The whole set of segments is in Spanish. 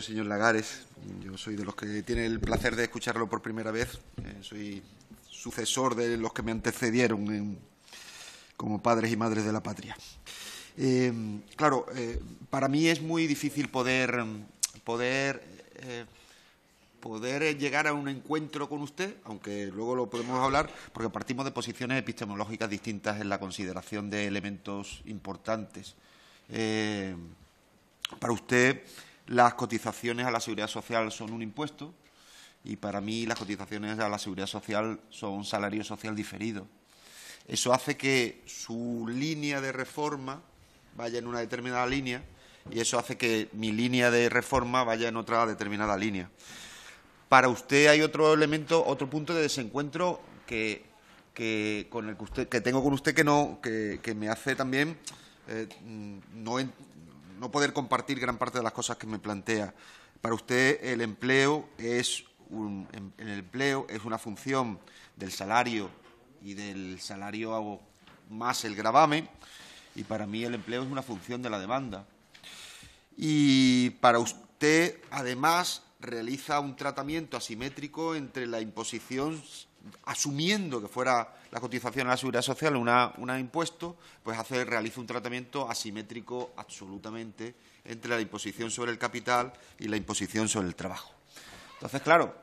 señor Lagares. Yo soy de los que tiene el placer de escucharlo por primera vez. Eh, soy sucesor de los que me antecedieron como padres y madres de la patria. Eh, claro, eh, para mí es muy difícil poder, mm, poder, poder llegar a un encuentro con usted, aunque luego lo podemos hablar, porque partimos de posiciones epistemológicas distintas en la consideración de elementos importantes. para usted, las cotizaciones a la seguridad social son un impuesto y para mí las cotizaciones a la seguridad social son un salario social diferido. Eso hace que su línea de reforma vaya en una determinada línea y eso hace que mi línea de reforma vaya en otra determinada línea. Para usted hay otro elemento, otro punto de desencuentro que, que con el que, tengo con usted que, no, que, me hace también eh, mm, no, no poder compartir gran parte de las cosas que me plantea. Para usted el empleo es es una función del salario y del salario hago más el gravamen y para mí el empleo es una función de la demanda. Y para usted además realiza un tratamiento asimétrico entre la imposición asumiendo que fuera la cotización a la seguridad social una, un impuesto, pues hace, realiza un tratamiento asimétrico absolutamente entre la imposición sobre el capital y la imposición sobre el trabajo. Entonces, claro,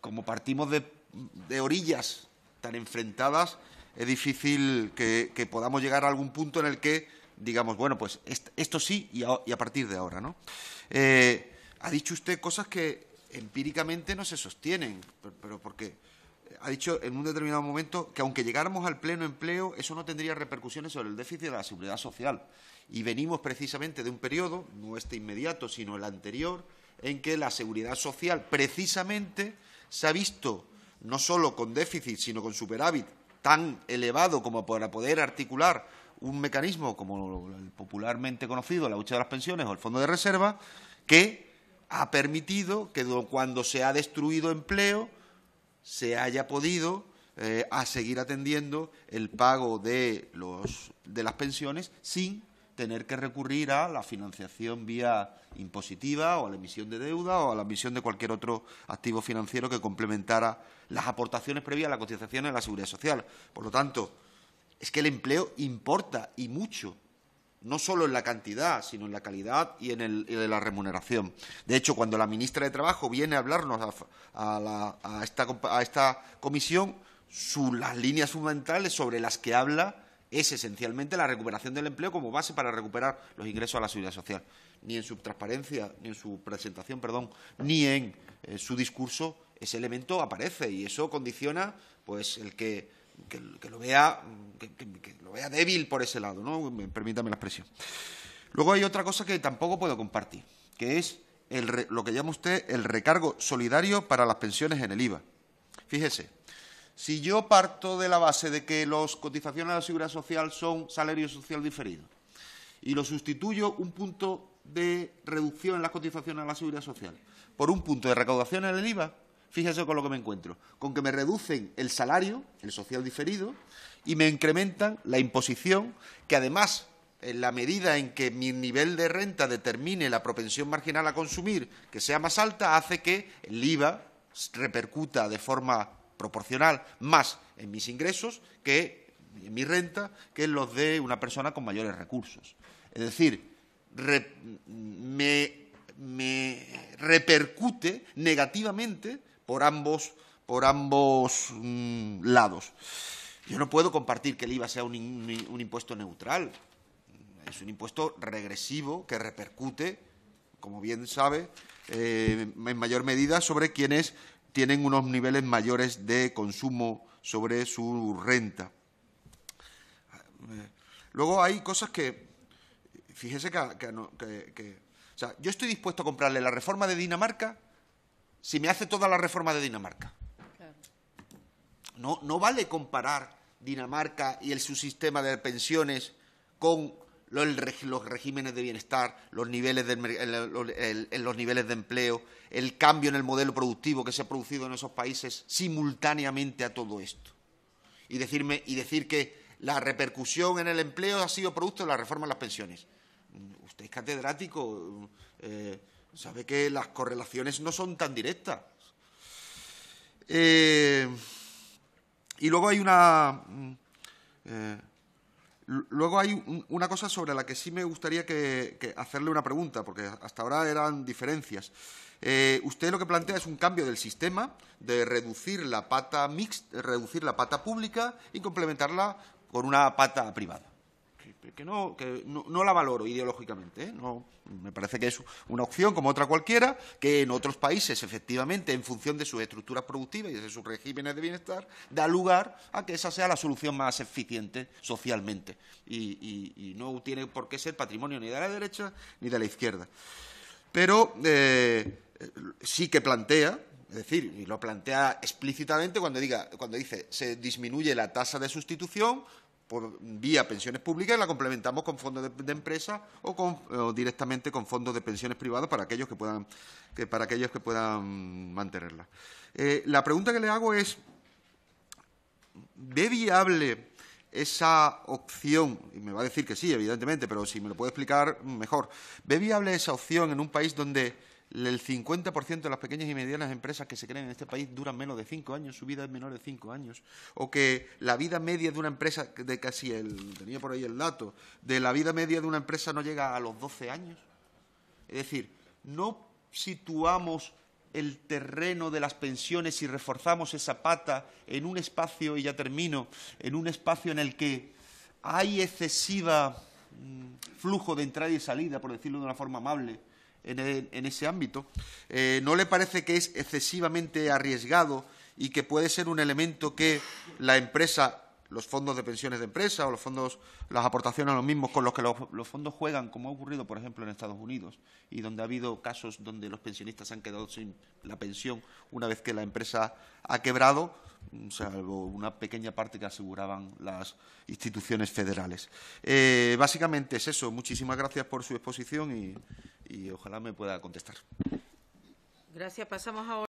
como partimos de, orillas tan enfrentadas, es difícil que, podamos llegar a algún punto en el que digamos, bueno, pues esto sí y a, partir de ahora, ¿no? Eh, ha dicho usted cosas que empíricamente no se sostienen, pero, porque ha dicho en un determinado momento que aunque llegáramos al pleno empleo, eso no tendría repercusiones sobre el déficit de la seguridad social. Y venimos precisamente de un periodo, no este inmediato, sino el anterior, en que la seguridad social precisamente se ha visto no solo con déficit, sino con superávit tan elevado como para poder articular un mecanismo como el popularmente conocido, la lucha de las pensiones o el fondo de reserva, que ha permitido que cuando se ha destruido empleo se haya podido eh, a seguir atendiendo el pago de, de las pensiones sin tener que recurrir a la financiación vía impositiva o a la emisión de deuda o a la emisión de cualquier otro activo financiero que complementara las aportaciones previas a la cotización de la seguridad social. Por lo tanto, es que el empleo importa y mucho no solo en la cantidad, sino en la calidad y en, la remuneración. De hecho, cuando la ministra de Trabajo viene a hablarnos a, esta, comisión, su, las líneas fundamentales sobre las que habla es esencialmente la recuperación del empleo como base para recuperar los ingresos a la seguridad social. Ni en su transparencia, ni en su presentación, perdón, ni en eh, su discurso ese elemento aparece y eso condiciona pues el que que, lo vea que, lo vea débil por ese lado, ¿no? Permítame la expresión. Luego hay otra cosa que tampoco puedo compartir, que es el, lo que llama usted el recargo solidario para las pensiones en el IVA. Fíjese, si yo parto de la base de que las cotizaciones a la seguridad social son salario social diferido y lo sustituyo un punto de reducción en las cotizaciones a la seguridad social por un punto de recaudación en el IVA, fíjese con lo que me encuentro, con que me reducen el salario, el social diferido, y me incrementan la imposición, que además, en la medida en que mi nivel de renta determine la propensión marginal a consumir, que sea más alta, hace que el IVA repercuta de forma proporcional más en mis ingresos que en mi renta, que en los de una persona con mayores recursos. Es decir, me repercute negativamente por ambos, por ambos mm, lados. Yo no puedo compartir que el IVA sea un, impuesto neutral. Es un impuesto regresivo que repercute, como bien sabe, eh, en mayor medida sobre quienes tienen unos niveles mayores de consumo sobre su renta. Luego hay cosas que, fíjese que, que o sea, yo estoy dispuesto a comprarle la reforma de Dinamarca si me hace toda la reforma de Dinamarca. No, vale comparar Dinamarca y el, su sistema de pensiones con los, regímenes de bienestar, los niveles de, los niveles de empleo, el cambio en el modelo productivo que se ha producido en esos países simultáneamente a todo esto. Y, decirme, y decir que la repercusión en el empleo ha sido producto de la reforma de las pensiones. Mm, usted es catedrático. Eh, sabe que las correlaciones no son tan directas. Eh, y luego hay una... Mm, eh, luego hay una cosa sobre la que sí me gustaría hacerle una pregunta, porque hasta ahora eran diferencias. Eh, usted lo que plantea es un cambio del sistema, de reducir la pata mixta, reducir la pata pública y complementarla con una pata privada que no, la valoro ideológicamente. ¿eh? me parece que es una opción como otra cualquiera, que en otros países, efectivamente, en función de sus estructuras productivas y de sus regímenes de bienestar, da lugar a que esa sea la solución más eficiente socialmente. Y, no tiene por qué ser patrimonio ni de la derecha ni de la izquierda. Pero eh, sí que plantea, es decir, y lo plantea explícitamente cuando, diga, cuando dice se disminuye la tasa de sustitución por vía pensiones públicas la complementamos con fondos de, empresa o, directamente con fondos de pensiones privadas para aquellos que puedan, para aquellos que puedan mantenerla. Eh, la pregunta que le hago es, ¿ve viable esa opción? Y me va a decir que sí, evidentemente, pero si me lo puede explicar mm, mejor. ¿Ve viable esa opción en un país donde el 50% de las pequeñas y medianas empresas que se creen en este país duran menos de 5 años, su vida es menor de 5 años, o que la vida media de una empresa, de casi el, tenía por ahí el dato, de la vida media de una empresa no llega a los 12 años. Es decir, no situamos el terreno de las pensiones y reforzamos esa pata en un espacio, y ya termino, en un espacio en el que hay excesiva mm, flujo de entrada y salida, por decirlo de una forma amable, en, ese ámbito, eh, ¿no le parece que es excesivamente arriesgado y que puede ser un elemento que la empresa, los fondos de pensiones de empresa o los fondos, las aportaciones a los mismos con los que los, los, fondos juegan, como ha ocurrido, por ejemplo, en Estados Unidos, y donde ha habido casos donde los pensionistas han quedado sin la pensión una vez que la empresa ha quebrado, salvo una pequeña parte que aseguraban las instituciones federales. Eh, básicamente es eso. Muchísimas gracias por su exposición y, ojalá me pueda contestar. Gracias. Pasamos